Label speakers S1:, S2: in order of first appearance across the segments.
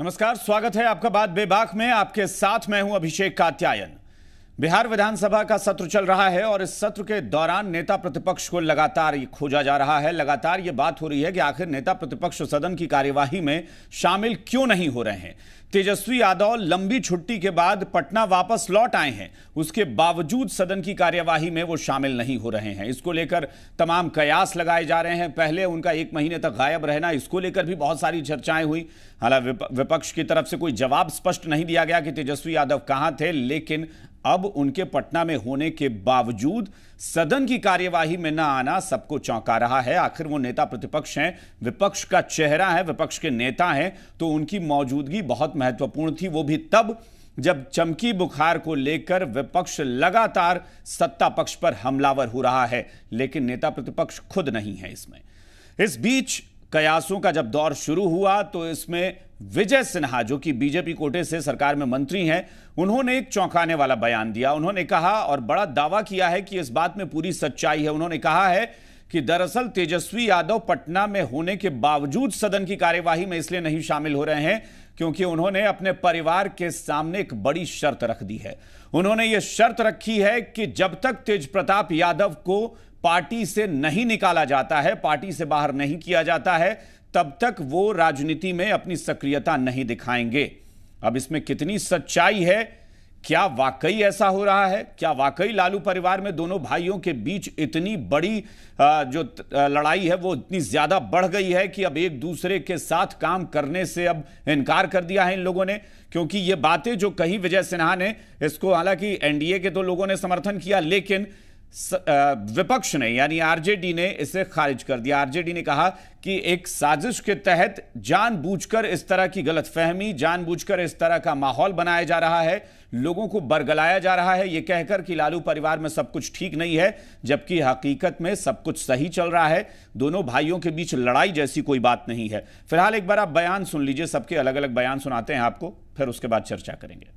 S1: नमस्कार स्वागत है आपका बात बेबाक में आपके साथ मैं हूं अभिषेक कात्यायन बिहार विधानसभा का सत्र चल रहा है और इस सत्र के दौरान नेता प्रतिपक्ष को लगातार खोजा जा रहा है लगातार ये बात हो रही है कि आखिर नेता प्रतिपक्ष सदन की कार्यवाही में शामिल क्यों नहीं हो रहे हैं तेजस्वी यादव लंबी छुट्टी के बाद पटना वापस लौट आए हैं उसके बावजूद सदन की कार्यवाही में वो शामिल नहीं हो रहे हैं इसको लेकर तमाम कयास लगाए जा रहे हैं पहले उनका एक महीने तक गायब रहना इसको लेकर भी बहुत सारी चर्चाएं हुई हालांकि विपक्ष की तरफ से कोई जवाब स्पष्ट नहीं दिया गया कि तेजस्वी यादव कहां थे लेकिन अब उनके पटना में होने के बावजूद सदन की कार्यवाही में न आना सबको चौंका रहा है आखिर वो नेता प्रतिपक्ष हैं विपक्ष का चेहरा है विपक्ष के नेता हैं तो उनकी मौजूदगी बहुत महत्वपूर्ण थी वो भी तब जब चमकी बुखार को लेकर विपक्ष लगातार सत्ता पक्ष पर हमलावर हो रहा है लेकिन नेता प्रतिपक्ष खुद नहीं है इसमें इस बीच कयासों का जब दौर शुरू हुआ तो इसमें विजय सिन्हा जो कि बीजेपी कोटे से सरकार में मंत्री हैं उन्होंने एक चौंकाने वाला बयान दिया उन्होंने कहा और बड़ा दावा किया है कि इस बात में पूरी सच्चाई है उन्होंने कहा है कि दरअसल तेजस्वी यादव पटना में होने के बावजूद सदन की कार्यवाही में इसलिए नहीं शामिल हो रहे हैं क्योंकि उन्होंने अपने परिवार के सामने एक बड़ी शर्त रख दी है उन्होंने यह शर्त रखी है कि जब तक तेज प्रताप यादव को पार्टी से नहीं निकाला जाता है पार्टी से बाहर नहीं किया जाता है तब तक वो राजनीति में अपनी सक्रियता नहीं दिखाएंगे अब इसमें कितनी सच्चाई है क्या वाकई ऐसा हो रहा है क्या वाकई लालू परिवार में दोनों भाइयों के बीच इतनी बड़ी जो लड़ाई है वो इतनी ज्यादा बढ़ गई है कि अब एक दूसरे के साथ काम करने से अब इनकार कर दिया है इन लोगों ने क्योंकि ये बातें जो कही विजय सिन्हा ने इसको हालांकि एनडीए के तो लोगों ने समर्थन किया लेकिन विपक्ष ने यानी आरजेडी ने इसे खारिज कर दिया आरजेडी ने कहा कि एक साजिश के तहत जानबूझकर इस तरह की गलतफहमी जानबूझकर इस तरह का माहौल बनाया जा रहा है लोगों को बरगलाया जा रहा है ये कहकर कि लालू परिवार में सब कुछ ठीक नहीं है जबकि हकीकत में सब कुछ सही चल रहा है दोनों भाइयों के बीच लड़ाई जैसी कोई बात नहीं है फिलहाल एक बार आप बयान सुन लीजिए सबके अलग अलग बयान सुनाते हैं आपको फिर उसके बाद चर्चा करेंगे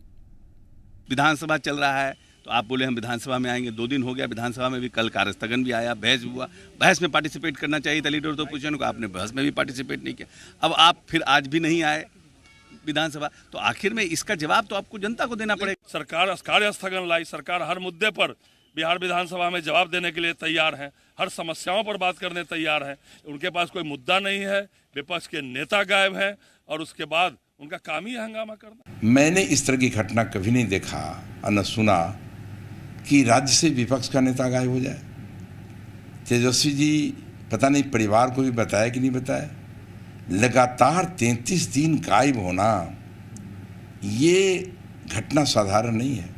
S2: विधानसभा चल रहा है तो आप बोले हम विधानसभा में आएंगे दो दिन हो गया विधानसभा में भी कल कार्यस्थगन भी आया बहस हुआ बहस में पार्टिसिपेट करना चाहिए था लीडर तो पूछा को आपने बहस में भी पार्टिसिपेट नहीं किया अब आप फिर आज भी नहीं आए विधानसभा तो आखिर में इसका जवाब तो आपको जनता को देना पड़ेगा सरकार कार्य स्थगन लाई सरकार हर मुद्दे पर बिहार विधानसभा में जवाब देने के लिए तैयार हैं हर समस्याओं पर बात करने तैयार हैं उनके पास कोई मुद्दा नहीं है विपक्ष के नेता गायब हैं और उसके बाद उनका काम ही हंगामा
S3: करना मैंने इस तरह की घटना कभी नहीं देखा न सुना कि राज्य से विपक्ष का नेता गायब हो जाए तेजस्वी जी पता नहीं परिवार को भी बताया कि नहीं बताया लगातार तैंतीस दिन गायब होना ये घटना साधारण नहीं है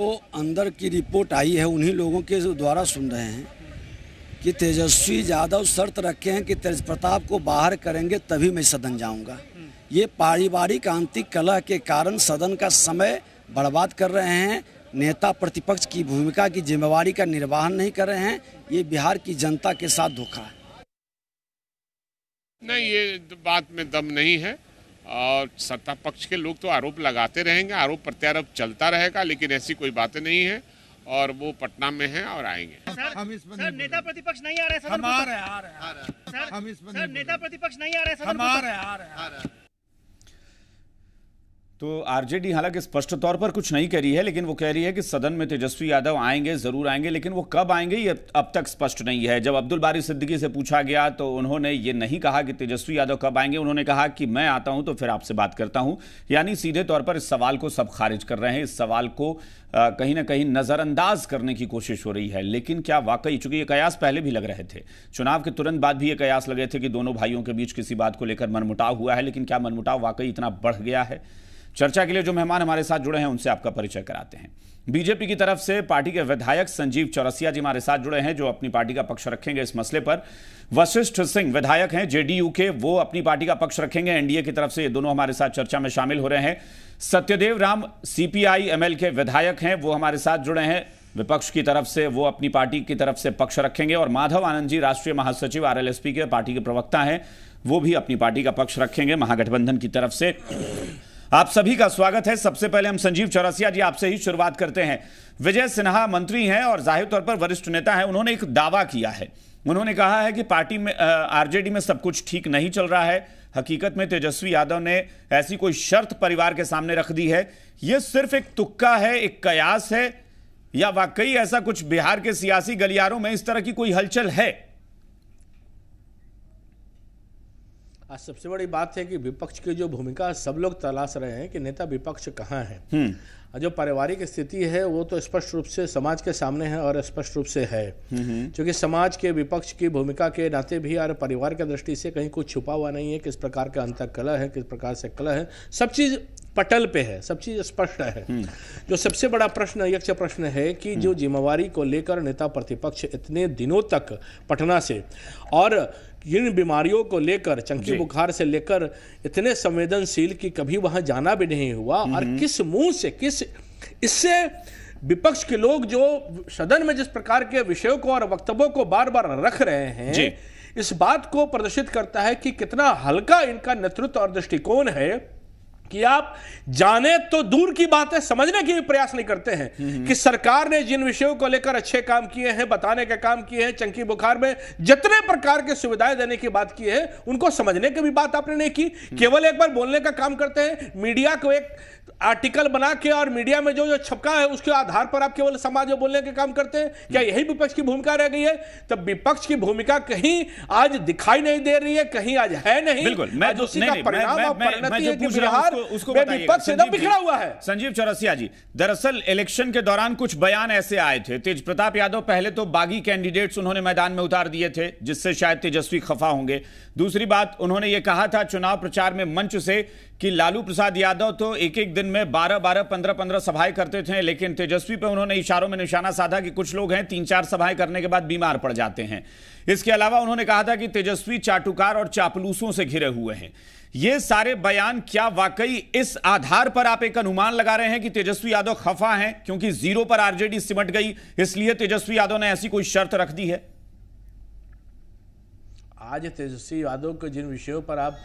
S2: वो तो अंदर की रिपोर्ट आई है उन्हीं लोगों के द्वारा सुन रहे हैं कि तेजस्वी यादव शर्त रखे हैं कि तेज प्रताप को बाहर करेंगे तभी मैं सदन जाऊंगा ये पारिवारिक आंतरिक कलह के कारण सदन का समय बर्बाद कर रहे हैं नेता प्रतिपक्ष की भूमिका की जिम्मेवारी का निर्वाहन नहीं कर रहे हैं ये बिहार की जनता के साथ धोखा है
S4: नहीं ये बात में दम नहीं है और सत्ता पक्ष के लोग तो आरोप लगाते रहेंगे आरोप प्रत्यारोप चलता रहेगा लेकिन ऐसी कोई बातें नहीं है और वो पटना में हैं और आएंगे
S1: सर,
S2: हम इस सर नेता प्रतिपक्ष नहीं आ रहे हम आ तो- रहे आ रहे नेता प्रतिपक्ष नहीं आ रहे हम तो- आ रहे आ रहे
S1: तो आरजेडी हालांकि स्पष्ट तौर पर कुछ नहीं कह रही है लेकिन वो कह रही है कि सदन में तेजस्वी यादव आएंगे जरूर आएंगे लेकिन वो कब आएंगे ये अब तक स्पष्ट नहीं है जब अब्दुल बारी सिद्दीकी से पूछा गया तो उन्होंने ये नहीं कहा कि तेजस्वी यादव कब आएंगे उन्होंने कहा कि मैं आता हूं तो फिर आपसे बात करता हूं यानी सीधे तौर पर इस सवाल को सब खारिज कर रहे हैं इस सवाल को कहीं ना कहीं नज़रअंदाज करने की कोशिश हो रही है लेकिन क्या वाकई चूंकि ये कयास पहले भी लग रहे थे चुनाव के तुरंत बाद भी ये कयास लगे थे कि दोनों भाइयों के बीच किसी बात को लेकर मनमुटाव हुआ है लेकिन क्या मनमुटाव वाकई इतना बढ़ गया है चर्चा के लिए जो मेहमान हमारे साथ जुड़े हैं उनसे आपका परिचय कराते हैं बीजेपी की तरफ से पार्टी के विधायक संजीव चौरसिया जी हमारे साथ जुड़े हैं जो अपनी पार्टी का पक्ष रखेंगे इस मसले पर वशिष्ठ सिंह विधायक हैं जेडीयू के वो अपनी पार्टी का पक्ष रखेंगे एनडीए की तरफ से ये दोनों हमारे साथ चर्चा में शामिल हो रहे हैं सत्यदेव राम सीपीआई एमएल के विधायक हैं वो हमारे साथ जुड़े हैं विपक्ष की तरफ से वो अपनी पार्टी की तरफ से पक्ष रखेंगे और माधव आनंद जी राष्ट्रीय महासचिव आरएलएसपी के पार्टी के प्रवक्ता हैं वो भी अपनी पार्टी का पक्ष रखेंगे महागठबंधन की तरफ से आप सभी का स्वागत है सबसे पहले हम संजीव चौरसिया जी आपसे ही शुरुआत करते हैं विजय सिन्हा मंत्री हैं और जाहिर तौर पर वरिष्ठ नेता हैं उन्होंने एक दावा किया है उन्होंने कहा है कि पार्टी में आरजेडी में सब कुछ ठीक नहीं चल रहा है हकीकत में तेजस्वी यादव ने ऐसी कोई शर्त परिवार के सामने रख दी है यह सिर्फ एक तुक्का है एक कयास है या वाकई ऐसा कुछ बिहार के सियासी गलियारों में इस तरह की कोई हलचल है
S4: आज सबसे बड़ी बात है कि विपक्ष की जो भूमिका सब लोग तलाश रहे हैं कि नेता विपक्ष कहाँ है
S1: हम्म।
S4: जो पारिवारिक स्थिति है वो तो स्पष्ट रूप से समाज के सामने है और स्पष्ट रूप से है हम्म, हम्म। क्योंकि समाज के विपक्ष की भूमिका के नाते भी और परिवार के दृष्टि से कहीं कुछ छुपा हुआ नहीं है किस प्रकार का अंतर कला है किस प्रकार से कला है सब चीज़ पटल पे है सब चीज स्पष्ट है जो सबसे बड़ा प्रश्न यक्ष प्रश्न है कि जो जिम्मेवारी को लेकर नेता प्रतिपक्ष इतने दिनों तक पटना से और इन बीमारियों को लेकर चंकी बुखार से लेकर इतने संवेदनशील कि कभी वहां जाना भी नहीं हुआ हम्म, और हम्म। किस मुंह से किस इससे विपक्ष के लोग जो सदन में जिस प्रकार के विषयों को और वक्तव्यों को बार बार रख रहे हैं इस बात को प्रदर्शित करता है कि कितना हल्का इनका नेतृत्व और दृष्टिकोण है कि आप जाने तो दूर की बात है समझने की भी प्रयास नहीं करते हैं हम्म, हम्म। कि सरकार ने जिन विषयों को लेकर अच्छे काम किए हैं बताने के काम किए हैं चंकी बुखार में जितने प्रकार के सुविधाएं देने की बात की है उनको समझने की भी बात आपने नहीं की हम्म। केवल एक बार बोलने का काम करते हैं मीडिया को एक आर्टिकल बना के और मीडिया में जो जो छपका है उसके आधार पर आप केवल समाज में बोलने के काम करते हैं क्या यही विपक्ष की भूमिका रह गई है तब विपक्ष की भूमिका कहीं
S1: आज दिखाई नहीं दे रही है कहीं आज है नहीं बिल्कुल मैं का परिणाम और परिणति है कि बिहार विपक्ष एकदम बिखरा हुआ है संजीव चौरसिया जी दरअसल इलेक्शन के दौरान कुछ बयान ऐसे आए थे तेज प्रताप यादव पहले तो बागी कैंडिडेट्स उन्होंने मैदान में उतार दिए थे जिससे शायद तेजस्वी खफा होंगे दूसरी बात उन्होंने ये कहा था चुनाव प्रचार में मंच से कि लालू प्रसाद यादव तो एक एक दिन दिन में 12 12 15 15 सभाएं करते थे लेकिन तेजस्वी पर उन्होंने इशारों में निशाना साधा कि कुछ लोग हैं तीन चार सभाएं करने के बाद बीमार पड़ जाते हैं इसके अलावा उन्होंने कहा था कि तेजस्वी चाटुकार और चापलूसों से घिरे हुए हैं ये सारे बयान क्या वाकई इस आधार पर आप एक अनुमान लगा रहे हैं कि तेजस्वी यादव खफा हैं क्योंकि जीरो पर आरजेडी सिमट गई इसलिए तेजस्वी यादव ने ऐसी कोई शर्त रख दी है
S4: आज तेजस्वी यादव के जिन विषयों पर आप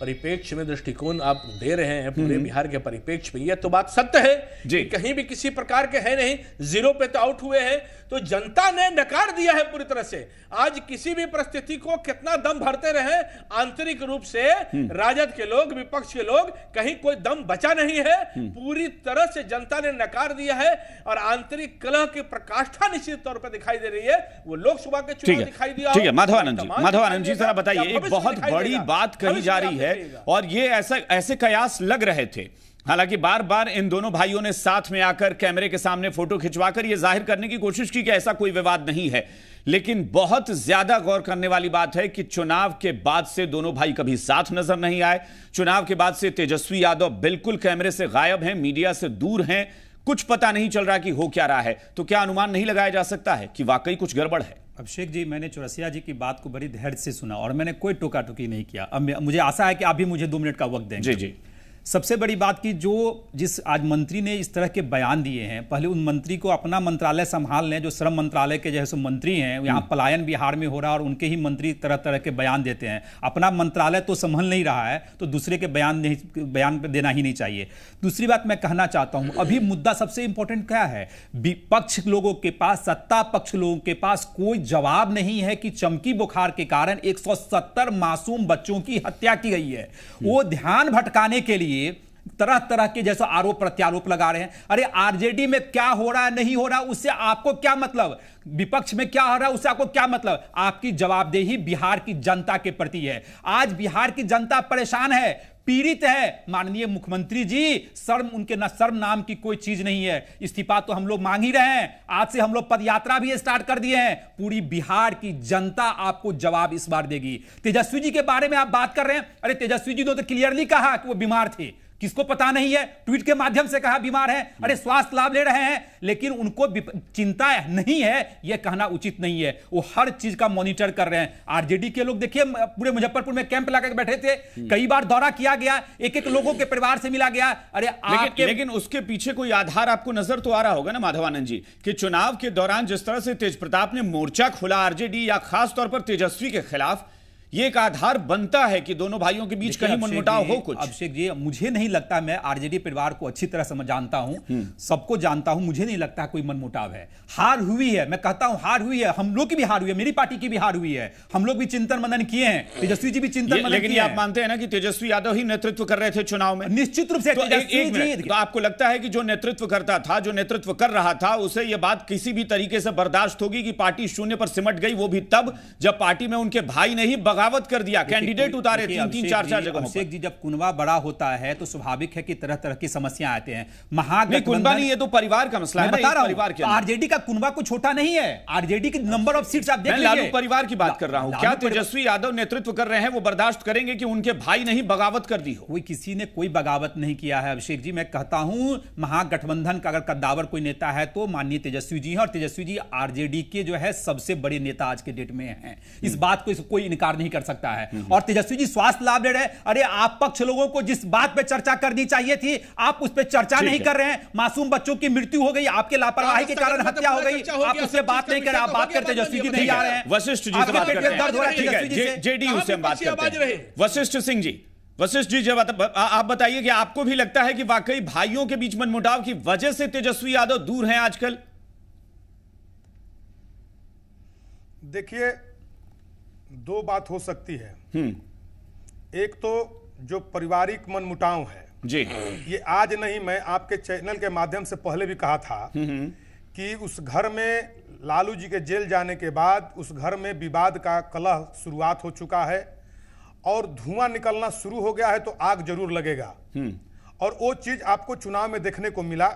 S4: परिपेक्ष में दृष्टिकोण आप दे रहे हैं पूरे हम्म। बिहार के परिपेक्ष में यह तो बात सत्य है कि कहीं भी किसी प्रकार के है नहीं जीरो पे तो आउट हुए हैं तो जनता ने नकार दिया है पूरी तरह से आज किसी भी परिस्थिति को कितना दम भरते रहे आंतरिक रूप से हम्म। राजद के लोग विपक्ष के लोग कहीं कोई दम बचा नहीं है हम्म। पूरी तरह से जनता ने नकार दिया है और आंतरिक कलह की प्रकाष्ठा निश्चित तौर पर दिखाई दे रही है वो लोकसभा के चुनाव दिखाई दिया माधवानंद जी माधवानंद जी जरा बताइए एक बहुत बड़ी
S1: बात कही जा रही है है और ये ऐसा ऐसे कयास लग रहे थे हालांकि बार बार इन दोनों भाइयों ने साथ में आकर कैमरे के सामने फोटो खिंचवाकर यह जाहिर करने की कोशिश की कि ऐसा कोई विवाद नहीं है लेकिन बहुत ज्यादा गौर करने वाली बात है कि चुनाव के बाद से दोनों भाई कभी साथ नजर नहीं आए चुनाव के बाद से तेजस्वी यादव बिल्कुल कैमरे से गायब हैं मीडिया से दूर हैं कुछ पता नहीं चल रहा कि हो क्या रहा है तो क्या अनुमान नहीं लगाया जा सकता है कि वाकई कुछ गड़बड़ है अभिषेक जी मैंने चौरसिया जी की बात को बड़ी धैर्य से सुना और मैंने कोई टोका टोकी नहीं किया अब मुझे आशा है कि आप भी मुझे दो मिनट का वक्त दें जी जी सबसे बड़ी बात की जो जिस आज मंत्री ने इस तरह के बयान दिए हैं पहले उन मंत्री को अपना मंत्रालय संभाल लें जो श्रम मंत्रालय के जैसे मंत्री हैं यहाँ हम्म। पलायन बिहार में हो रहा है और उनके ही मंत्री तरह तरह के बयान देते हैं अपना मंत्रालय तो संभल नहीं रहा है तो दूसरे के बयान नहीं बयान पर देना ही नहीं चाहिए दूसरी बात मैं कहना चाहता हूँ अभी मुद्दा सबसे इंपॉर्टेंट क्या है विपक्ष लोगों के पास सत्ता पक्ष लोगों के पास कोई जवाब नहीं है कि चमकी बुखार के कारण एक मासूम बच्चों की हत्या की गई है हम्म। वो ध्यान भटकाने के लिए लिए तरह तरह के जैसा आरोप प्रत्यारोप लगा रहे हैं अरे आरजेडी में क्या हो रहा है नहीं हो रहा उससे आपको क्या मतलब विपक्ष में क्या हो रहा है उससे आपको क्या मतलब आपकी जवाबदेही बिहार की जनता के प्रति है आज बिहार की जनता परेशान है पीड़ित है माननीय मुख्यमंत्री जी शर्म उनके न शर्म नाम की कोई चीज नहीं है इस्तीफा तो हम लोग मांग ही रहे हैं आज से हम लोग पदयात्रा भी स्टार्ट कर दिए हैं पूरी बिहार की जनता आपको जवाब इस बार देगी तेजस्वी जी के बारे में आप बात कर रहे हैं अरे तेजस्वी जी ने तो क्लियरली कहा कि वो बीमार थे किसको पता नहीं है ट्वीट के माध्यम से कहा बीमार है अरे स्वास्थ्य लाभ ले रहे हैं लेकिन उनको चिंता नहीं है यह कहना उचित नहीं है वो हर चीज का मॉनिटर कर रहे हैं आरजेडी के लोग देखिए पूरे मुजफ्फरपुर में कैंप लगाकर बैठे थे हम्म। कई बार दौरा किया गया एक एक लोगों के परिवार से मिला गया अरे आपके लेकिन उसके पीछे कोई आधार आपको नजर तो आ रहा होगा ना माधवानंद जी कि चुनाव के दौरान जिस तरह से तेज प्रताप ने मोर्चा खोला आरजेडी या खासतौर पर तेजस्वी के खिलाफ ये एक आधार बनता है कि दोनों भाइयों के बीच कहीं मनमुटाव हो कुछ अभिषेक जी मुझे नहीं लगता मैं आरजेडी परिवार को अच्छी तरह समझ जानता हूं हम्म। सबको जानता हूं मुझे नहीं लगता कोई मनमुटाव है हार हुई है मैं कहता हूं हार हुई है हम लोग की भी हार हुई है मेरी पार्टी की भी हार हुई है हम लोग भी चिंतन मनन किए हैं तेजस्वी जी भी चिंतन मनन लेकिन आप मानते हैं ना कि तेजस्वी यादव ही नेतृत्व कर रहे थे चुनाव में निश्चित रूप से तो तो आपको लगता है कि जो नेतृत्व करता था जो नेतृत्व कर रहा था उसे यह बात किसी भी तरीके से बर्दाश्त होगी कि पार्टी शून्य पर सिमट गई वो भी तब जब पार्टी में उनके भाई नहीं बगावत कर दिया कैंडिडेट उतारे तीन तीन चार चार जगह अभिषेक जी जब कुनवा बड़ा होता है तो स्वाभाविक है कि तरह तरह की समस्या आते हैं महागठबंधन नहीं ये तो परिवार का मसला है बता रहा हूँ तो आरजेडी का कुनवा को छोटा नहीं है आरजेडी की नंबर ऑफ सीट आप देख लालू परिवार की बात कर रहा हूँ क्या तेजस्वी यादव नेतृत्व कर रहे हैं वो बर्दाश्त करेंगे की उनके भाई नहीं बगावत कर दी हो कोई किसी ने कोई बगावत नहीं किया है अभिषेक जी मैं कहता हूँ महागठबंधन का अगर कद्दावर कोई नेता है तो माननीय तेजस्वी जी है और तेजस्वी जी आरजेडी के जो है सबसे बड़े नेता आज के डेट में है इस हम्म। बात को कोई इनकार नहीं नहीं कर सकता है और तेजस्वी जी स्वास्थ्य लाभ ले रहे अरे आप पक्ष लोगों को जिस बात पर चर्चा करनी चाहिए थी आप उस पर चर्चा नहीं कर रहे हैं मासूम बच्चों की मृत्यु हो गई आपके लापरवाही के कारण मतलब हत्या हो गई आप उससे बात नहीं कर रहे आप बात करते तेजस्वी तो जी नहीं आ रहे हैं वशिष्ठ जी दर्द हो रहा है जेडीयू से बात करते वशिष्ठ सिंह जी वशिष्ठ जी जब आप बताइए कि आपको भी लगता है कि वाकई भाइयों के बीच मनमुटाव की वजह से तेजस्वी यादव दूर हैं आजकल
S3: देखिए दो बात हो सकती है
S2: हम्म।
S3: एक तो जो पारिवारिक मन मुटाव है जी ये आज नहीं मैं आपके चैनल के माध्यम से पहले भी कहा था हम्म, हम्म। कि उस घर में लालू जी के जेल जाने के बाद उस घर में विवाद का कलह शुरुआत हो चुका है और धुआं निकलना शुरू हो गया है तो आग जरूर लगेगा और वो चीज आपको चुनाव में देखने को मिला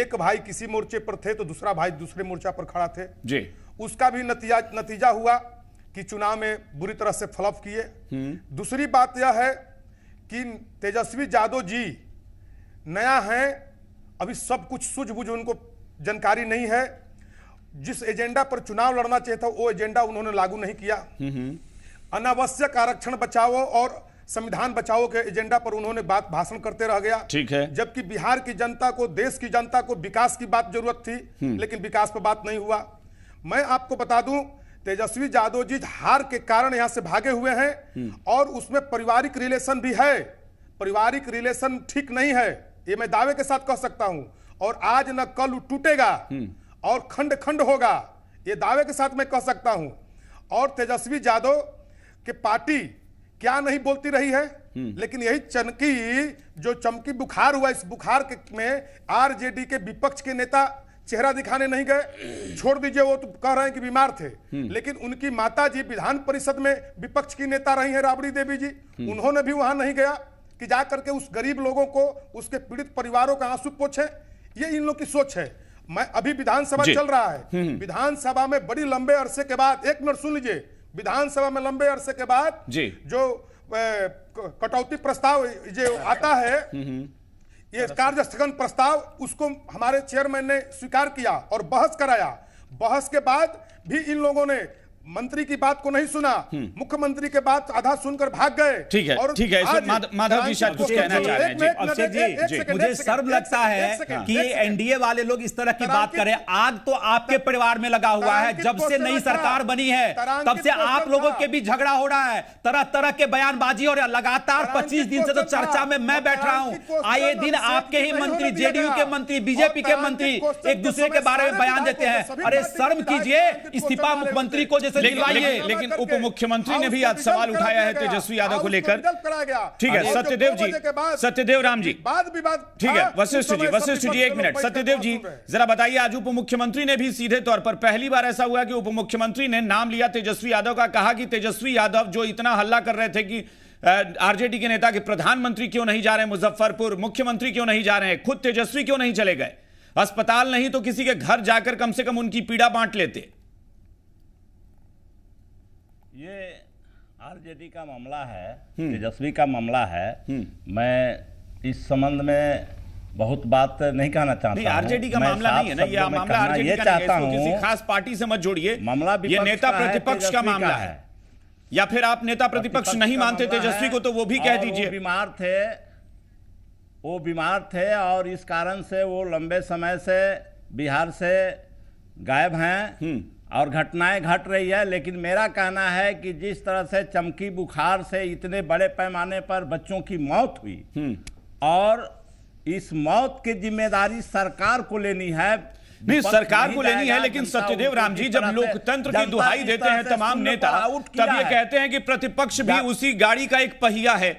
S3: एक भाई किसी मोर्चे पर थे तो दूसरा भाई दूसरे मोर्चा पर खड़ा थे जी उसका भी नतीजा नतीजा हुआ कि चुनाव में बुरी तरह से फ्लप किए हम्म। दूसरी बात यह है कि तेजस्वी यादव जी नया है अभी सब कुछ सूझबूझ उनको जानकारी नहीं है जिस एजेंडा पर चुनाव लड़ना चाहिए था वो एजेंडा उन्होंने लागू नहीं किया हम्म, हम्म। अनावश्यक आरक्षण बचाओ और संविधान बचाओ के एजेंडा पर उन्होंने बात भाषण करते रह गया ठीक है जबकि बिहार की जनता को देश की जनता को विकास की बात जरूरत थी लेकिन विकास पर बात नहीं हुआ मैं आपको बता दूं तेजस्वी यादव जी हार के कारण यहाँ से भागे हुए हैं हम्म। और उसमें पारिवारिक रिलेशन भी है पारिवारिक रिलेशन ठीक नहीं है ये मैं दावे के साथ कह सकता हूँ और आज न कल टूटेगा हम्म। और खंड खंड होगा ये दावे के साथ मैं कह सकता हूँ और तेजस्वी यादव के पार्टी क्या नहीं बोलती रही है हम्म। लेकिन यही चमकी जो चमकी बुखार हुआ इस बुखार के में आरजेडी के विपक्ष के नेता चेहरा दिखाने नहीं गए छोड़ दीजिए वो तो कह रहे हैं कि बीमार थे हम्म। लेकिन उनकी माता जी विधान परिषद में विपक्ष की नेता रही हैं राबड़ी देवी जी हम्म। उन्होंने भी वहां नहीं गया कि जा करके उस गरीब लोगों को उसके पीड़ित परिवारों का आंसू पोछे ये इन लोग की सोच है मैं अभी विधानसभा चल रहा है हम्म। विधानसभा में बड़ी लंबे अरसे के बाद एक मिनट सुन लीजिए विधानसभा में लंबे अरसे के बाद जो कटौती प्रस्ताव जो आता है ये कार्य स्थगन प्रस्ताव उसको हमारे चेयरमैन ने स्वीकार किया और बहस कराया बहस के बाद भी इन लोगों ने मंत्री की बात को नहीं सुना हम्म। मुख्यमंत्री के बात आधा सुनकर भाग गए ठीक है और ठीक है माधव जी शायद कुछ कहना चाह रहे हैं जी मुझे सर्व लगता है कि एनडीए वाले लोग इस तरह की बात करें आग तो
S1: आपके परिवार में लगा हुआ है जब से नई सरकार बनी है तब से आप लोगों के बीच झगड़ा हो रहा है तरह तरह के बयानबाजी और लगातार पच्चीस दिन से तो चर्चा में मैं बैठ रहा हूँ आए दिन आपके ही मंत्री जेडीयू के मंत्री बीजेपी के मंत्री एक दूसरे के बारे में बयान देते हैं अरे शर्म कीजिए इस्तीफा मुख्यमंत्री को जैसे से दिलवाइए लेकिन उप मुख्यमंत्री ने भी आज सवाल उठाया है तेजस्वी यादव को लेकर
S3: ठीक है सत्यदेव जी
S1: सत्यदेव राम जी
S3: बाद विवाद ठीक है वशिष्ठ जी वशिष्ठ जी एक मिनट सत्यदेव
S1: जी जरा बताइए आज उप मुख्यमंत्री ने भी सीधे तौर पर पहली बार ऐसा हुआ कि उप मुख्यमंत्री ने नाम लिया तेजस्वी यादव का कहा कि तेजस्वी यादव जो इतना हल्ला कर रहे थे कि आरजेडी के नेता के प्रधानमंत्री क्यों नहीं जा रहे मुजफ्फरपुर मुख्यमंत्री क्यों नहीं जा रहे हैं खुद तेजस्वी क्यों नहीं चले गए अस्पताल नहीं तो किसी के घर जाकर कम से
S2: कम उनकी पीड़ा बांट लेते ये आरजेडी का मामला है हम्म। तेजस्वी का मामला है हम्म। मैं इस संबंध में बहुत बात नहीं कहना चाहता नहीं आरजेडी का मामला नहीं है ना ये मामला आरजेडी का चाहता हूं किसी
S1: खास पार्टी से मत जोड़िए मामला ये नेता प्रतिपक्ष का मामला है या फिर आप नेता प्रतिपक्ष नहीं मानते तेजस्वी को तो वो भी कह दीजिए
S2: बीमार थे वो बीमार थे और इस कारण से वो लंबे समय से बिहार से गायब हैं हम्म। और घटनाएं घट रही है लेकिन मेरा कहना है कि जिस तरह से चमकी बुखार से इतने बड़े पैमाने पर बच्चों की मौत हुई हम्म। और इस मौत की जिम्मेदारी सरकार को लेनी है भी सरकार को लेनी है लेकिन सत्यदेव राम जी जब लोकतंत्र की दुहाई देते हैं तमाम नेता तब ये कहते हैं कि
S1: प्रतिपक्ष भी उसी गाड़ी का एक पहिया है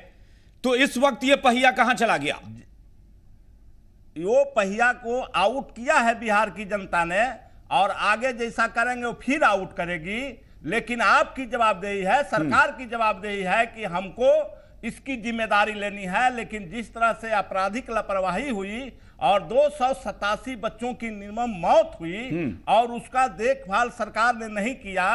S1: तो इस वक्त ये पहिया कहां चला गया
S2: वो पहिया को आउट किया है बिहार की जनता ने और आगे जैसा करेंगे वो फिर आउट करेगी लेकिन आपकी जवाबदेही है सरकार की जवाबदेही है कि हमको इसकी जिम्मेदारी लेनी है लेकिन जिस तरह से आपराधिक लापरवाही हुई और दो बच्चों की निर्मम मौत हुई हम्म। और उसका देखभाल सरकार ने नहीं किया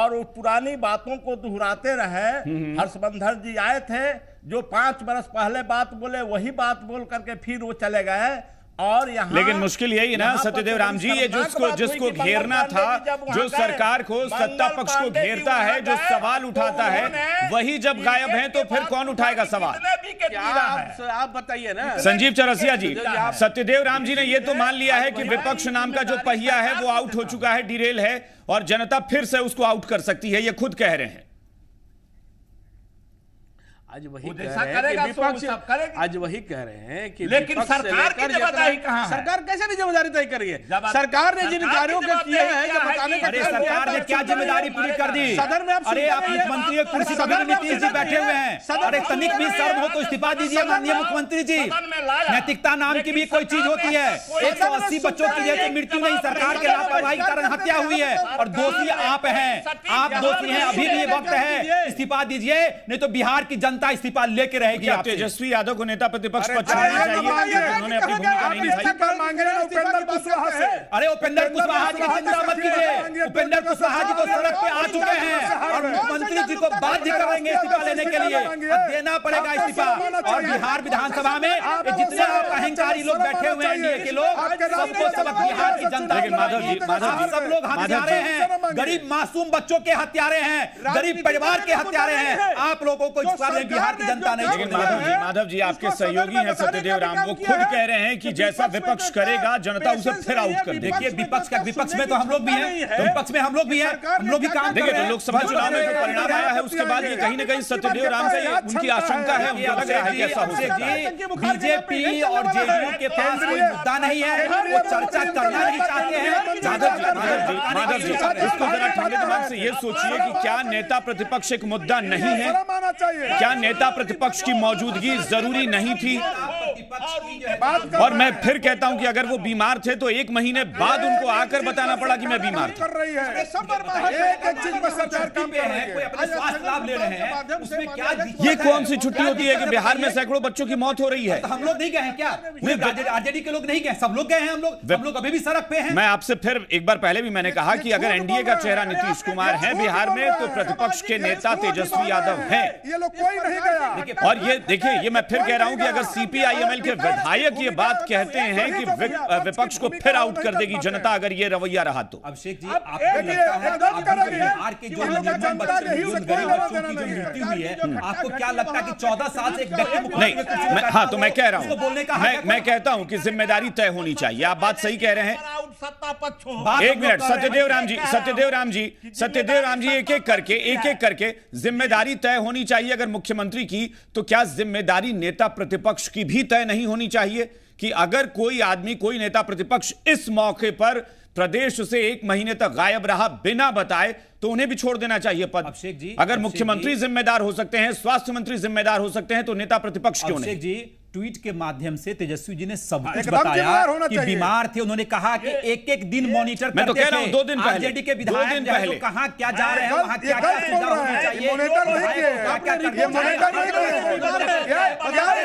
S2: और वो पुरानी बातों को दोहराते रहे हम्म, हम्म। हर्षवंधर जी आए थे जो पांच बरस पहले बात बोले वही बात बोल करके फिर वो चले गए और यहां लेकिन मुश्किल यही है ना सत्यदेव तो राम जी ये जिसको जिसको घेरना था जो सरकार को सत्ता पक्ष को घेरता है जो सवाल उठाता
S1: है वही जब गायब है तो फिर कौन उठाएगा सवाल
S4: आप बताइए ना संजीव चौरसिया जी
S1: सत्यदेव राम जी ने ये तो मान लिया है कि विपक्ष नाम का जो पहिया है वो आउट हो चुका है डिरेल है और जनता फिर से उसको आउट कर सकती है ये खुद कह रहे हैं
S4: आज वही कह रहे हैं कि तो
S1: विपक्ष आज वही कह रहे
S4: हैं कि लेकिन सरकार की जिम्मेदारी कहाँ सरकार कैसे नहीं जिम्मेदारी तय करी है सरकार ने जिन कार्यों के किए हैं जो बताने का सरकार ने क्या जिम्मेदारी पूरी कर दी सदन में अरे आप मुख्यमंत्री
S2: कुर्सी सदन में नीतीश जी बैठे हुए हैं अरे तनिक भी शर्म हो तो इस्तीफा दीजिए माननीय मुख्यमंत्री
S1: जी नैतिकता नाम की भी कोई चीज होती है एक सौ अस्सी बच्चों की जैसे तो मृत्यु नहीं सरकार के लापरवाही के कारण हत्या हुई है और दोषी आप हैं आप दोषी हैं अभी भी वक्त है इस्तीफा दीजिए नहीं तो बिहार की जनता जनता इस्तीफा लेके रहेगी तेजस्वी यादव को नेता प्रतिपक्ष पर चाहिए उन्होंने अपनी अरे उपेंद्र कुशवाहा जी चिंता मत कीजिए उपेंद्र कुशवाहा जी को सड़क पे आ चुके हैं और मुख्यमंत्री जी को बाध्य करेंगे इस्तीफा लेने के लिए देना पड़ेगा इस्तीफा और बिहार विधानसभा में जितने अहंकारी लोग बैठे हुए हैं लोग सबको सबक बिहार की जनता माधव जी माधव सब लोग हैं गरीब मासूम बच्चों के हत्यारे हैं गरीब परिवार के हत्यारे हैं आप लोगों को इस बार बिहार की जनता नहीं लेकिन माधव जी माधव जी आपके सहयोगी हैं सत्यदेव राम वो खुद कह रहे हैं कि तो जैसा विपक्ष करेगा तो जनता उसे फिर आउट कर देखिए विपक्ष का विपक्ष में तो हम लोग भी हैं तो विपक्ष में हम लोग भी हैं हम लोग भी काम देखिए लोकसभा चुनाव में परिणाम आया है उसके बाद ये कहीं ना कहीं सत्यदेव राम का उनकी आशंका है उनको लग रहा है ऐसा हो जी बीजेपी और जेडीयू के पास कोई मुद्दा नहीं है वो चर्चा करना नहीं चाहते हैं माधव जी माधव जी माधव जी इसको जरा ठंडे दिमाग से ये सोचिए कि क्या नेता प्रतिपक्ष एक मुद्दा नहीं है
S3: क्या
S1: नेता प्रतिपक्ष की मौजूदगी जरूरी नहीं थी
S3: और मैं फिर
S1: कहता हूं कि अगर वो बीमार थे तो एक महीने बाद उनको आकर बताना पड़ा कि मैं बीमार है ये कौन सी छुट्टी होती है कि बिहार में सैकड़ों बच्चों की मौत हो रही है तो हम लोग नहीं गए हैं क्या आरजेडी के लोग नहीं गए सब लोग गए हैं हम लोग हम लोग अभी भी सड़क पे हैं मैं आपसे फिर एक बार पहले भी मैंने कहा कि अगर एनडीए का चेहरा नीतीश कुमार है बिहार में तो प्रतिपक्ष के नेता तेजस्वी यादव है
S3: ये लोग कोई नहीं गया और
S1: ये देखिए ये मैं फिर कह रहा हूँ की अगर सीपीआईएम शामिल के विधायक ये बात कहते हैं कि विपक्ष को फिर आउट कर देगी जनता अगर ये रवैया रहा तो अभिषेक जी आपको क्या लगता है कि चौदह साल से नहीं हाँ तो मैं कह रहा हूँ मैं कहता हूँ कि जिम्मेदारी तय होनी चाहिए आप बात सही कह रहे हैं एक मिनट सत्यदेव राम जी सत्यदेव राम जी सत्यदेव राम जी एक एक करके एक एक करके जिम्मेदारी तय होनी चाहिए अगर मुख्यमंत्री की तो क्या जिम्मेदारी नेता प्रतिपक्ष की भी तय तय नहीं होनी चाहिए कि अगर कोई आदमी कोई नेता प्रतिपक्ष इस मौके पर प्रदेश से एक महीने तक गायब रहा बिना बताए तो उन्हें भी छोड़ देना चाहिए पद अभिषेक जी अगर मुख्यमंत्री जिम्मेदार हो सकते हैं स्वास्थ्य मंत्री जिम्मेदार हो सकते हैं तो नेता प्रतिपक्ष क्यों नहीं जी ट्वीट के माध्यम से तेजस्वी जी ने सब हाँ, कुछ बताया कि बीमार थे उन्होंने कहा कि एक एक दिन मॉनिटर करते मैं तो कह रहा हूं दो दिन पहले आरजेडी के विधायक पहले कहां क्या जा हाँ, रहे हैं वहां क्या क्या सुविधा होनी चाहिए मॉनिटर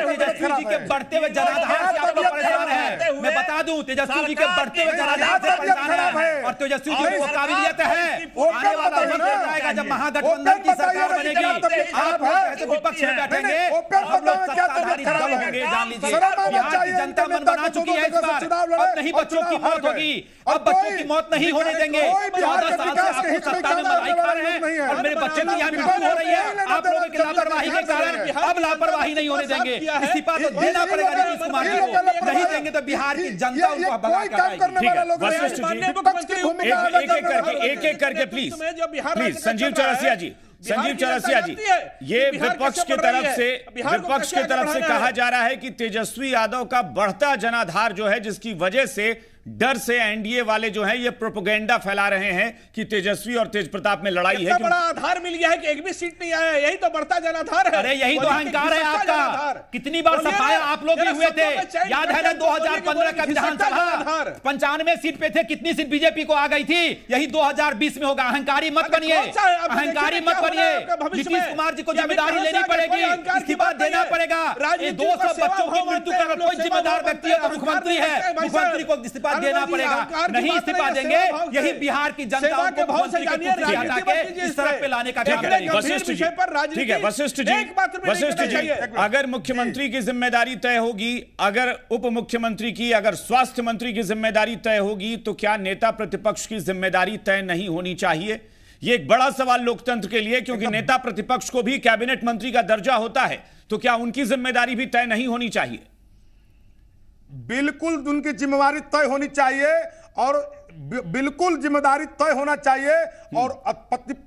S1: वही तेजस्वी जी के बढ़ते हुए जनाधार से आप लोग परेशान हैं मैं बता दूं तेजस्वी जी के बढ़ते हुए जनाधार से परेशान है और तेजस्वी जी को काबिलियत है आने वाला वक्त बताएगा जब महागठबंधन की सरकार बनेगी आप तो विपक्ष में बैठेंगे आप लोग सत्ताधारी दल होंगे ये जान लीजिए बिहार की जनता मन बना चुकी है इस बार अब नहीं बच्चों की मौत होगी अब बच्चों की मौत नहीं होने देंगे चौदह साल से आपको सत्ता में खा रहे हैं और मेरे बच्चे की यहाँ मृत्यु हो रही है आप लोगों की लापरवाही के कारण अब लापरवाही नहीं होने देंगे देना पड़ेगा नीतीश कुमार जी को नहीं देंगे तो बिहार की जनता उनको कराएगी एक एक करके एक एक करके प्लीज प्लीज संजीव चौरसिया जी संजीव चौरसिया जी ये विपक्ष की तरफ से विपक्ष की तरफ से कहा जा रहा है कि तेजस्वी यादव का बढ़ता जनाधार जो है जिसकी वजह से डर से एनडीए वाले जो हैं ये प्रोपोगेंडा फैला रहे हैं कि तेजस्वी और तेज प्रताप में लड़ाई है बड़ा
S4: आधार मिल गया है कि एक भी सीट नहीं आया
S1: यही तो बढ़ता आधार है अरे यही तो अहंकार है आपका कितनी बार सफाया आप लोग भी हुए थे याद है ना 2015 तो का विधानसभा पंचानवे सीट पे थे कितनी सीट बीजेपी को आ गई थी यही 2020 में होगा अहंकारी मत बनिए अहंकारी मत बनिए नीतीश कुमार जी को जिम्मेदारी लेनी पड़ेगी इस्तीफा देना पड़ेगा दो सौ बच्चों की मृत्यु का कोई जिम्मेदार व्यक्ति है तो मुख्यमंत्री है मुख्यमंत्री को इस्तीफा इस्तीफा देना पड़ेगा नहीं इस्तीफा देंगे यही बिहार की जनता के वशिष्ठ जी वशिष्ठ जी अगर मुख्यमंत्री की जिम्मेदारी तय होगी अगर उप मुख्यमंत्री की अगर स्वास्थ्य मंत्री की जिम्मेदारी तय होगी तो क्या नेता प्रतिपक्ष की जिम्मेदारी तय नहीं होनी चाहिए यह एक बड़ा सवाल लोकतंत्र के लिए क्योंकि नेता प्रतिपक्ष को भी कैबिनेट मंत्री का दर्जा होता है तो क्या उनकी जिम्मेदारी भी तय नहीं होनी चाहिए
S3: बिल्कुल उनकी जिम्मेवारी तय होनी चाहिए और बिल्कुल जिम्मेदारी तय होना चाहिए हम्म। और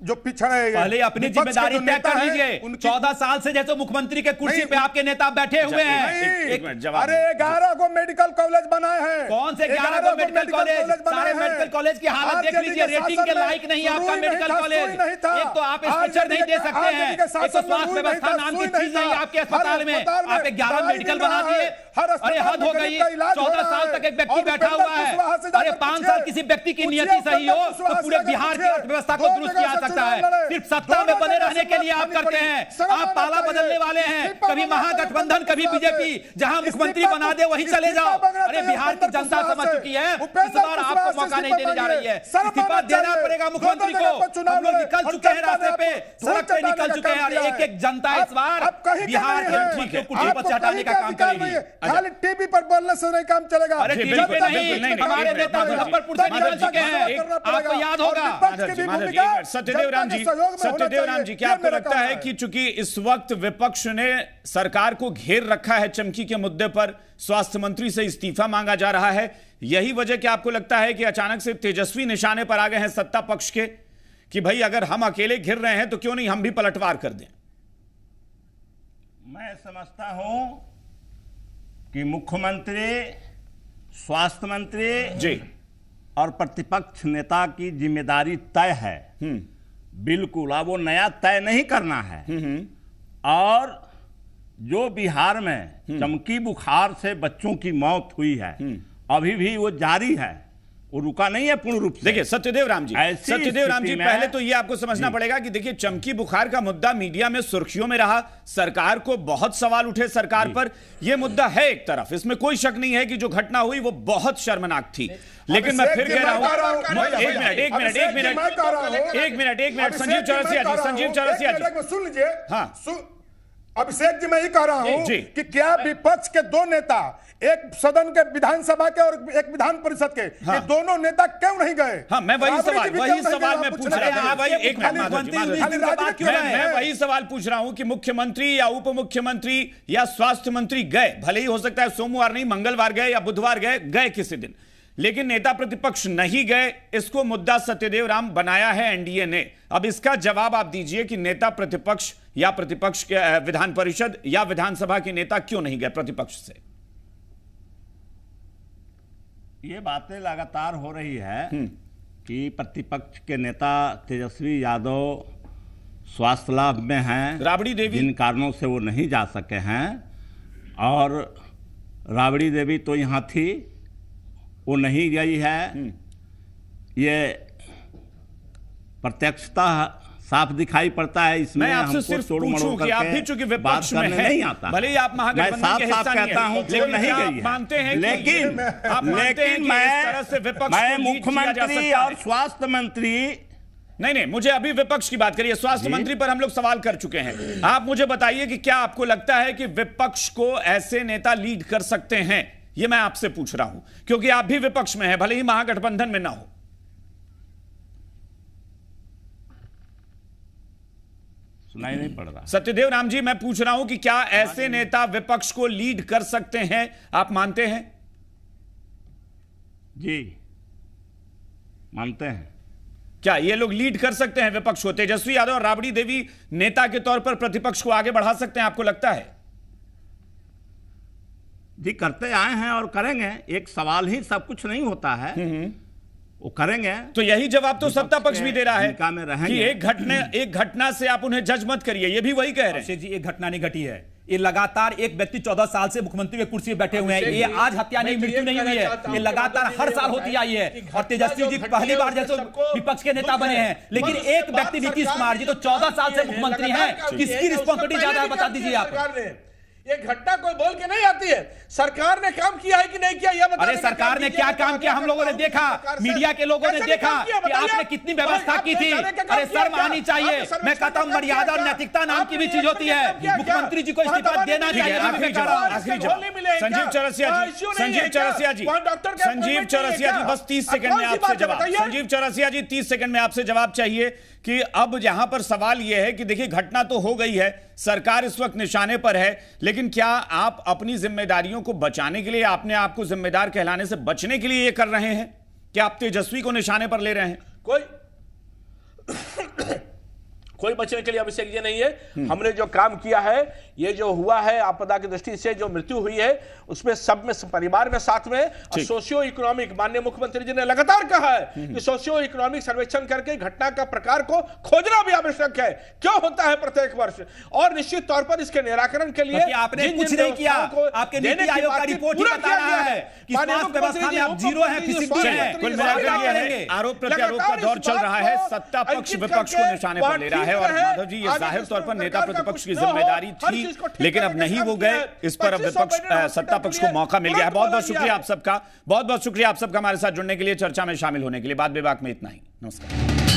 S3: जो पिछड़े पहले अपनी जिम्मेदारी तय कर लीजिए
S1: चौदह साल से जैसे मुख्यमंत्री के कुर्सी पे आपके नेता बैठे हुए हैं अरे ग्यारह को मेडिकल कॉलेज बनाए हैं कौन से ग्यारह को मेडिकल कॉलेज सारे मेडिकल कॉलेज की हालत देख लीजिए रेटिंग के लाइक नहीं आपका मेडिकल कॉलेज एक तो आप स्ट्रक्चर नहीं दे सकते हैं तो स्वास्थ्य व्यवस्था नाम की चीज नहीं आपके अस्पताल में आप ग्यारह मेडिकल बना दिए अरे हद हो गई चौदह साल तक एक व्यक्ति बैठा हुआ है अरे पांच साल किसी व्यक्ति की नियति सही हो तो पूरे बिहार की अर्थव्यवस्था
S2: को दुरुस्त किया सकता है सिर्फ सत्ता में बने रहने के लिए आप
S1: करते हैं आप पाला बदलने वाले हैं कभी महागठबंधन कभी बीजेपी जहां मुख्यमंत्री बना दे वहीं चले जाओ अरे बिहार की जनता समझ चुकी है इस बार आपको मौका नहीं देने जा रही है इस्तीफा देना पड़ेगा मुख्यमंत्री को हम लोग निकल चुके हैं रास्ते पे सड़क पे निकल चुके हैं
S4: अरे एक एक जनता इस बार बिहार के कुछ तो हटाने का काम करेगी अच्छा।
S3: टीवी पर बोलने से नहीं काम चलेगा अरे टीवी पे नहीं हमारे नेता मुजफ्फरपुर माधव जी के हैं आपको याद होगा सत्यदेव राम जी सत्यदेव राम जी क्या आपको लगता है
S1: कि चूंकि इस वक्त विपक्ष ने सरकार को घेर रखा है चमकी के मुद्दे पर स्वास्थ्य मंत्री से इस्तीफा मांगा जा रहा है यही वजह क्या आपको लगता है कि अचानक से तेजस्वी निशाने पर आ गए हैं सत्ता पक्ष के कि भाई अगर हम अकेले घिर रहे हैं तो क्यों नहीं हम भी पलटवार कर दें
S2: मैं समझता हूं कि मुख्यमंत्री स्वास्थ्य मंत्री जी और प्रतिपक्ष नेता की जिम्मेदारी तय है हम्म। बिल्कुल अब वो नया तय नहीं करना है हम्म, हम्म। और जो बिहार में चमकी बुखार से बच्चों की मौत हुई है अभी भी वो जारी है वो रुका नहीं है पूर्ण रूप से देखिए
S1: सत्यदेव राम जी सत्यदेव राम जी पहले तो ये आपको समझना पड़ेगा कि देखिए चमकी बुखार का मुद्दा मीडिया में सुर्खियों में रहा सरकार को बहुत सवाल उठे सरकार पर यह मुद्दा है एक तरफ इसमें कोई शक नहीं है कि जो घटना हुई वो बहुत शर्मनाक थी लेकिन मैं फिर कह रहा हूं एक
S3: मिनट एक मिनट एक मिनट एक मिनट एक मिनट संजीव चौरसिया जी संजीव चौरसिया जी सुन लीजिए हाँ अभिषेक जी मैं ये कह रहा हूँ कि क्या विपक्ष के दो नेता एक सदन के विधानसभा के और एक विधान परिषद के हाँ। ये दोनों नेता क्यों नहीं गए हाँ, मैं वही सवाल वही सवाल मैं पूछ रहा हूँ हाँ, भाई एक मैं वही
S1: सवाल पूछ रहा हूँ कि मुख्यमंत्री या उप मुख्यमंत्री या स्वास्थ्य मंत्री गए भले ही हो सकता है सोमवार नहीं मंगलवार गए या बुधवार गए गए किसी दिन लेकिन नेता प्रतिपक्ष नहीं गए इसको मुद्दा सत्यदेव राम बनाया है एनडीए ने अब इसका जवाब आप दीजिए कि नेता प्रतिपक्ष या प्रतिपक्ष के विधान परिषद या विधानसभा के नेता क्यों नहीं गए प्रतिपक्ष से
S2: ये बातें लगातार हो रही है हम्म। कि प्रतिपक्ष के नेता तेजस्वी यादव स्वास्थ्य लाभ में हैं राबड़ी देवी इन कारणों से वो नहीं जा सके हैं और राबड़ी देवी तो यहाँ थी वो नहीं गई है हम्म। ये प्रत्यक्षता साफ दिखाई पड़ता है इसमें मैं आपसे सिर्फ पूछूं कि आप भी चूंकि विपक्ष में हैं नहीं आता भले ही आप महागठबंधन के हिस्सा कहता हूं जो नहीं
S1: गई मानते हैं लेकिन आप मानते हैं मैं मैं मुख्यमंत्री और स्वास्थ्य मंत्री नहीं नहीं मुझे अभी विपक्ष की बात करिए स्वास्थ्य मंत्री पर हम लोग सवाल कर चुके हैं आप मुझे बताइए कि क्या आपको लगता है कि विपक्ष को ऐसे नेता लीड कर सकते हैं यह मैं आपसे पूछ रहा हूं क्योंकि आप भी विपक्ष में हैं भले ही महागठबंधन में ना हो
S2: सुनाई नहीं पड़ रहा
S1: सत्यदेव राम जी मैं पूछ रहा हूं कि क्या हाँ ऐसे नेता विपक्ष को लीड कर सकते हैं आप मानते हैं जी मानते हैं क्या ये लोग लीड कर सकते हैं विपक्ष को तेजस्वी यादव और राबड़ी देवी नेता के तौर
S2: पर प्रतिपक्ष को आगे बढ़ा सकते हैं आपको लगता है जी करते आए हैं और करेंगे एक सवाल ही सब कुछ नहीं होता है हम्म, हम्म। वो करेंगे तो
S1: यही जवाब तो सत्ता पक्ष भी दे रहा है
S2: में कि एक
S1: घटने, एक घटना से आप उन्हें जज मत करिए ये भी वही कह रहे हैं जी एक घटना नहीं घटी है ये लगातार एक व्यक्ति चौदह साल से मुख्यमंत्री के कुर्सी बैठे हुए हैं ये आज हत्या नहीं मृत्यु नहीं हुई है ये मतलब लगातार हर साल होती आई है और तेजस्वी जी पहली बार जैसे विपक्ष के नेता बने हैं लेकिन एक व्यक्ति नीतीश कुमार जी तो चौदह साल से मुख्यमंत्री है किसकी रिस्पॉन्सिबिलिटी ज्यादा है बता दीजिए आप
S4: ये घटना कोई बोल के नहीं आती है सरकार ने काम किया है कि नहीं किया यह अरे सरकार ने क्या काम किया हम लोगों ने देखा मीडिया के लोगों ने देखा कि आपने कितनी व्यवस्था की थी अरे शर्म आनी चाहिए मैं कहता हूँ मर्यादा और
S1: नैतिकता नाम की भी चीज होती है मुख्यमंत्री जी को इस्तीफा देना चाहिए संजीव चौरसिया जी संजीव चौरसिया जी संजीव चौरसिया जी बस तीस सेकंड में आपसे जवाब संजीव चौरसिया जी तीस सेकंड में आपसे जवाब चाहिए कि अब यहाँ पर सवाल यह है कि देखिए घटना तो हो गई है सरकार इस वक्त निशाने पर है लेकिन क्या आप अपनी जिम्मेदारियों को बचाने के लिए आपने आपको जिम्मेदार कहलाने से बचने के लिए ये कर रहे हैं क्या आप तेजस्वी को निशाने पर ले रहे हैं
S4: कोई कोई बचने के लिए अभिषेक जी नहीं है हमने जो काम किया है ये जो हुआ है आपदा की दृष्टि से जो मृत्यु हुई है उसमें सब में परिवार में साथ में सोशियो इकोनॉमिक माननीय मुख्यमंत्री जी ने लगातार कहा है हम्म, हम्म। कि सोशियो इकोनॉमिक सर्वेक्षण करके घटना का प्रकार को खोजना भी आवश्यक है क्यों होता है प्रत्येक वर्ष और निश्चित तौर पर इसके निराकरण के लिए आपने कुछ नहीं किया आपके नीति आयोग रिपोर्ट बता रहा है कि व्यवस्था में आप जीरो है आरोप
S1: प्रत्यारोप का दौर चल रहा है सत्ता पक्ष विपक्ष को निशाने पर ले रहा है है और माधव जी ये जाहिर तौर पर नेता प्रतिपक्ष की जिम्मेदारी थी लेकिन अब नहीं वो गए इस पर अब विपक्ष सत्ता पक्ष को मौका मिल गया है बहुत बहुत शुक्रिया आप सबका बहुत बहुत शुक्रिया आप सबका हमारे साथ जुड़ने के लिए चर्चा में शामिल होने के लिए बाद विभाग में इतना ही
S3: नमस्कार